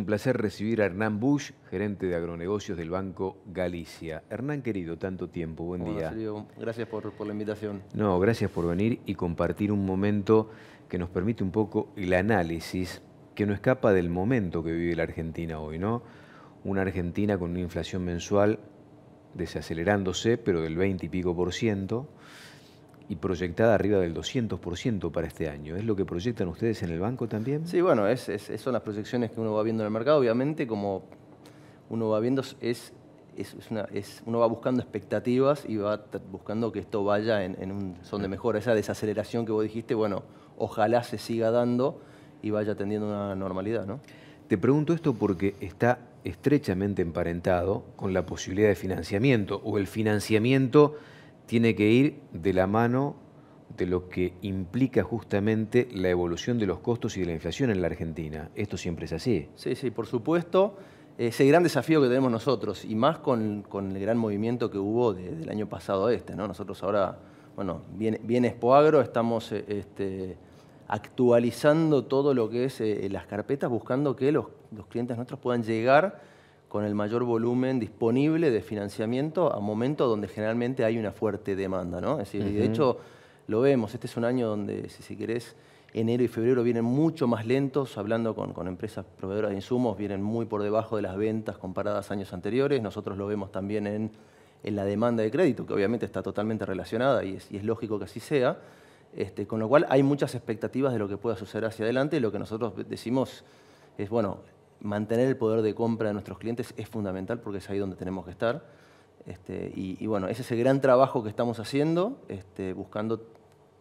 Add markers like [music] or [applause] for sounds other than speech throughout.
un placer recibir a Hernán Bush, gerente de agronegocios del Banco Galicia. Hernán, querido, tanto tiempo, buen día. Gracias por, por, la invitación. No, gracias por venir y compartir un momento que nos permite un poco el análisis que no escapa del momento que vive la Argentina hoy, ¿no? Una Argentina con una inflación mensual desacelerándose, pero del 20 y pico por ciento, y proyectada arriba del 200% para este año. ¿Es lo que proyectan ustedes en el banco también? Sí, bueno, es, son las proyecciones que uno va viendo en el mercado. Obviamente, como uno va viendo, es, es, uno va buscando expectativas y va buscando que esto vaya en, un son de mejora. Esa desaceleración que vos dijiste, bueno, ojalá se siga dando y vaya tendiendo una normalidad, ¿no? Te pregunto esto porque está estrechamente emparentado con la posibilidad de financiamiento o el financiamiento tiene que ir de la mano de lo que implica justamente la evolución de los costos y de la inflación en la Argentina. Esto siempre es así. Sí, sí, por supuesto. Ese gran desafío que tenemos nosotros, y más con, el gran movimiento que hubo del año pasado a este. Nosotros ahora, bueno, bien, bien estamos eh, este, actualizando todo lo que es eh, las carpetas, buscando que los, los clientes nuestros puedan llegar con el mayor volumen disponible de financiamiento a momentos donde generalmente hay una fuerte demanda. ¿no? decir, De hecho, lo vemos, este es un año donde, si, si querés, enero y febrero vienen mucho más lentos, hablando con, empresas proveedoras de insumos, vienen muy por debajo de las ventas comparadas a años anteriores. Nosotros lo vemos también en, la demanda de crédito, que obviamente está totalmente relacionada y es, lógico que así sea. Este, con lo cual hay muchas expectativas de lo que pueda suceder hacia adelante lo que nosotros decimos es, bueno, mantener el poder de compra de nuestros clientes es fundamental porque es ahí donde tenemos que estar. Este, y, bueno, ese es el gran trabajo que estamos haciendo, este, buscando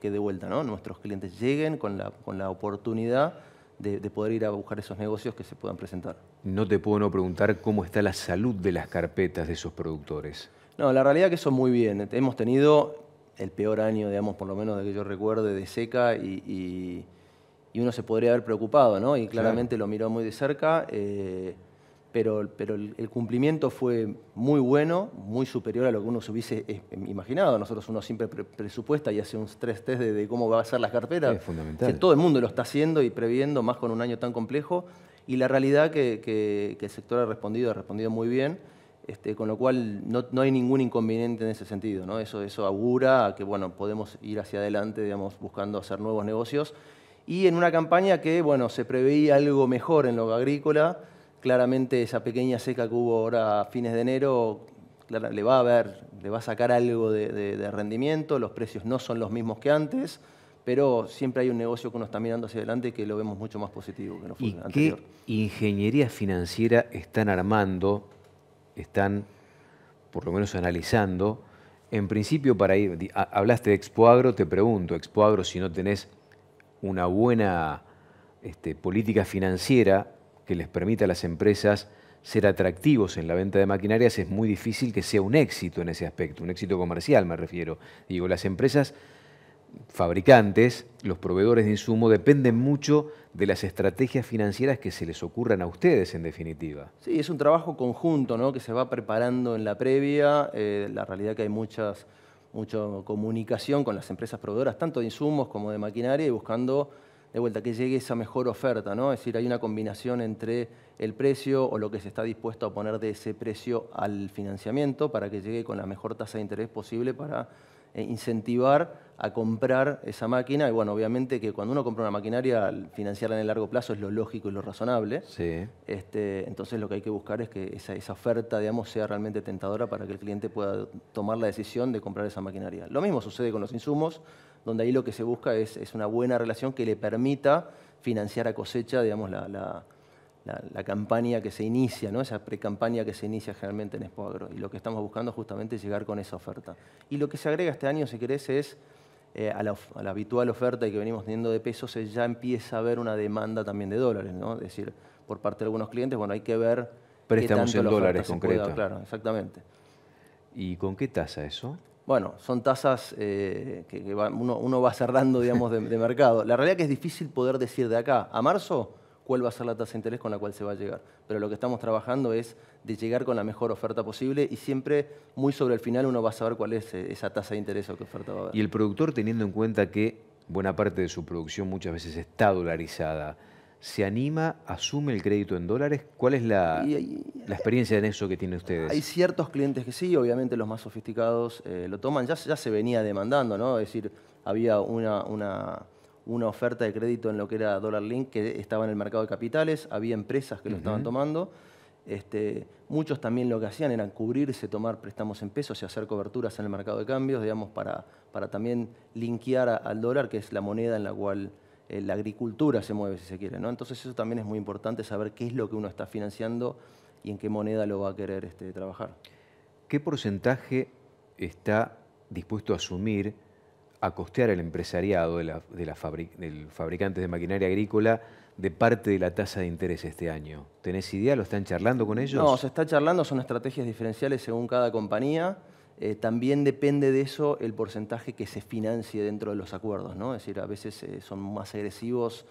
que de vuelta ¿no? nuestros clientes lleguen con la, con la oportunidad de, poder ir a buscar esos negocios que se puedan presentar. No te puedo no preguntar cómo está la salud de las carpetas de esos productores. No, la realidad es que son muy bien. Hemos tenido el peor año, digamos, por lo menos de que yo recuerde, de seca y uno se podría haber preocupado, ¿no? Y claramente lo miró muy de cerca, eh, pero, pero el, cumplimiento fue muy bueno, muy superior a lo que uno se hubiese eh, imaginado. Nosotros uno siempre presupuesta y hace un stress test de, cómo va a ser las carteras. fundamental. todo el mundo lo está haciendo y previendo, más con un año tan complejo. Y la realidad que, que, el sector ha respondido, ha respondido muy bien. Este, con lo cual no, hay ningún inconveniente en ese sentido. ¿no? Eso, eso augura que bueno, podemos ir hacia adelante digamos, buscando hacer nuevos negocios y en una campaña que, bueno, se preveía algo mejor en lo agrícola. Claramente esa pequeña seca que hubo ahora a fines de enero le va a ver, le va a sacar algo de, rendimiento, los precios no son los mismos que antes, pero siempre hay un negocio que uno está mirando hacia adelante que lo vemos mucho más positivo que no fue ¿Y anterior. ¿Qué ingeniería financiera están armando, están por lo menos analizando? En principio, para ir, hablaste de Expoagro, te pregunto, Expoagro, si no tenés una buena este, política financiera que les permita a las empresas ser atractivos en la venta de maquinarias, es muy difícil que sea un éxito en ese aspecto, un éxito comercial me refiero. Digo, las empresas fabricantes, los proveedores de insumo, dependen mucho de las estrategias financieras que se les ocurran a ustedes, en definitiva. Sí, es un trabajo conjunto ¿no? que se va preparando en la previa. Eh, la realidad que hay muchas mucha comunicación con las empresas proveedoras, tanto de insumos como de maquinaria, y buscando de vuelta que llegue esa mejor oferta, ¿no? Es decir, hay una combinación entre el precio o lo que se está dispuesto a poner de ese precio al financiamiento para que llegue con la mejor tasa de interés posible para eh, incentivar a comprar esa máquina. Y bueno, obviamente que cuando uno compra una maquinaria, financiarla en el largo plazo es lo lógico y lo razonable. Este, entonces lo que hay que buscar es que esa, oferta, digamos, sea realmente tentadora para que el cliente pueda tomar la decisión de comprar esa maquinaria. Lo mismo sucede con los insumos, donde ahí lo que se busca es, una buena relación que le permita financiar a cosecha, digamos, la la, campaña que se inicia, ¿no? esa pre-campaña que se inicia generalmente en Expoagro. Y lo que estamos buscando justamente es llegar con esa oferta. Y lo que se agrega este año, si querés, es eh, a, la, habitual oferta que venimos teniendo de pesos, ya empieza a haber una demanda también de dólares. ¿no? Es decir, por parte de algunos clientes, bueno, hay que ver. Préstamos en dólares concreto. Claro, exactamente. ¿Y con qué tasa eso? Bueno, son tasas eh, que, uno, va cerrando, digamos, de, de mercado. La realidad es que es difícil poder decir de acá a marzo cuál va a ser la tasa de interés con la cual se va a llegar. Pero lo que estamos trabajando es de llegar con la mejor oferta posible y siempre muy sobre el final uno va a saber cuál es eh, esa tasa de interés o qué oferta va a haber. Y el productor teniendo en cuenta que buena parte de su producción muchas veces está dolarizada, ¿Se anima, asume el crédito en dólares? ¿Cuál es la, experiencia en eso que tiene ustedes? Hay ciertos clientes que sí, obviamente los más sofisticados eh, lo toman, ya, ya, se venía demandando, ¿no? Es decir, había una, una una oferta de crédito en lo que era Dollar Link que estaba en el mercado de capitales, había empresas que lo estaban tomando. Este, muchos también lo que hacían era cubrirse, tomar préstamos en pesos y hacer coberturas en el mercado de cambios, digamos, para, también linkear al dólar, que es la moneda en la cual eh, la agricultura se mueve, si se quiere. ¿no? Entonces eso también es muy importante, saber qué es lo que uno está financiando y en qué moneda lo va a querer este, trabajar. ¿Qué porcentaje está dispuesto a asumir a costear el empresariado de del fabricante de maquinaria agrícola de parte de la tasa de interés este año? ¿Tenés idea? ¿Lo están charlando con ellos? No, se está charlando, son estrategias diferenciales según cada compañía. Eh, también depende de eso el porcentaje que se financie dentro de los acuerdos, ¿no? Es decir, a veces eh, son más agresivos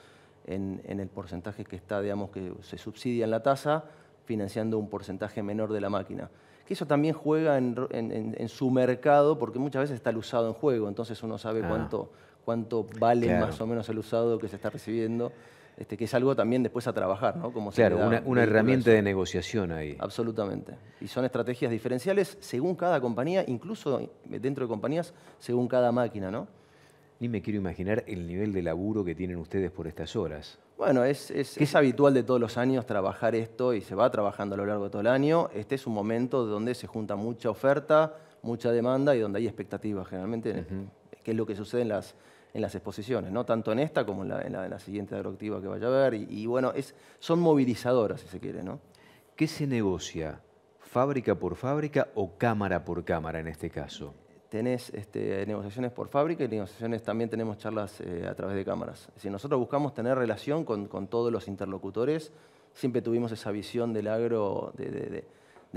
en, en, el porcentaje que está, digamos, que se subsidia en la tasa, financiando un porcentaje menor de la máquina que eso también juega en, su mercado, porque muchas veces está el usado en juego, entonces uno sabe ah. cuánto, cuánto vale más o menos el usado que se está recibiendo. Este, que es algo también después a trabajar, ¿no? claro, una, una herramienta de negociación ahí. Absolutamente. Y son estrategias diferenciales según cada compañía, incluso dentro de compañías, según cada máquina, ¿no? Ni me quiero imaginar el nivel de laburo que tienen ustedes por estas horas. Bueno, es, es, habitual de todos los años trabajar esto y se va trabajando a lo largo de todo el año. Este es un momento donde se junta mucha oferta, mucha demanda y donde hay expectativas generalmente, que es lo que sucede en las, en las exposiciones, ¿no? tanto en esta como en la, la, siguiente agroactiva que vaya a ver. Y, y, bueno, es, son movilizadoras, si se quiere. ¿no? ¿Qué se negocia? ¿Fábrica por fábrica o cámara por cámara en este caso? tenés este, negociaciones por fábrica y negociaciones también tenemos charlas eh, a través de cámaras. Si nosotros buscamos tener relación con, todos los interlocutores, siempre tuvimos esa visión del agro, de,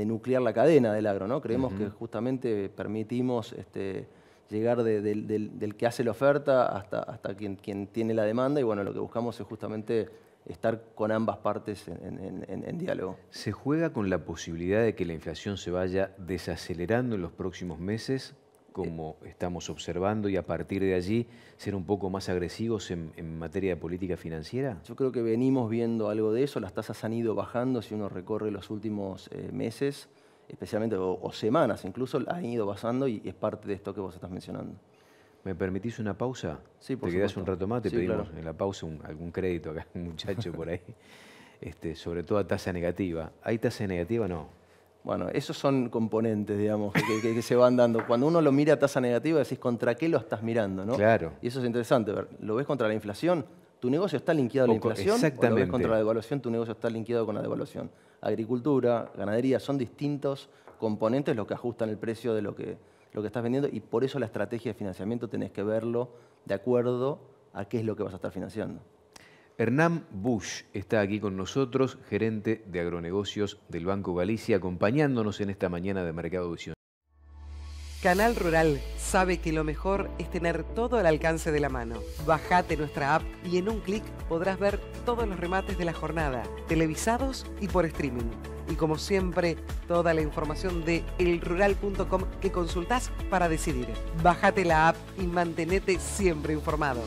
nuclear la cadena del agro, ¿no? Creemos que justamente permitimos este, llegar del, que hace la oferta hasta, hasta quien, tiene la demanda y bueno, lo que buscamos es justamente estar con ambas partes en, diálogo. ¿Se juega con la posibilidad de que la inflación se vaya desacelerando en los próximos meses como estamos observando y a partir de allí ser un poco más agresivos en, materia de política financiera? Yo creo que venimos viendo algo de eso, las tasas han ido bajando si uno recorre los últimos eh, meses, especialmente o, semanas incluso, han ido bajando y, es parte de esto que vos estás mencionando. ¿Me permitís una pausa? Sí, por Te quedás un rato más, te pedimos en la pausa algún crédito acá, un [laughs] muchacho por ahí, este, sobre todo a tasa negativa. ¿Hay tasa negativa o no? Bueno, esos son componentes, digamos, que, se van dando. Cuando uno lo mira a tasa negativa, decís, ¿contra qué lo estás mirando? ¿no? Claro. Y eso es interesante. ¿Lo ves contra la inflación? ¿Tu negocio está linkeado a la inflación? Exactamente. ¿O lo ves contra la devaluación? ¿Tu negocio está linkeado con la devaluación? Agricultura, ganadería, son distintos componentes los que ajustan el precio de lo que, lo que estás vendiendo y por eso la estrategia de financiamiento tenés que verlo de acuerdo a qué es lo que vas a estar financiando. Hernán Bush está aquí con nosotros, gerente de agronegocios del Banco Galicia, acompañándonos en esta mañana de Mercado Visión. Canal Rural sabe que lo mejor es tener todo al alcance de la mano. Bajate nuestra app y en un clic podrás ver todos los remates de la jornada, televisados y por streaming. Y como siempre, toda la información de elrural.com que consultás para decidir. Bajate la app y mantenete siempre informado.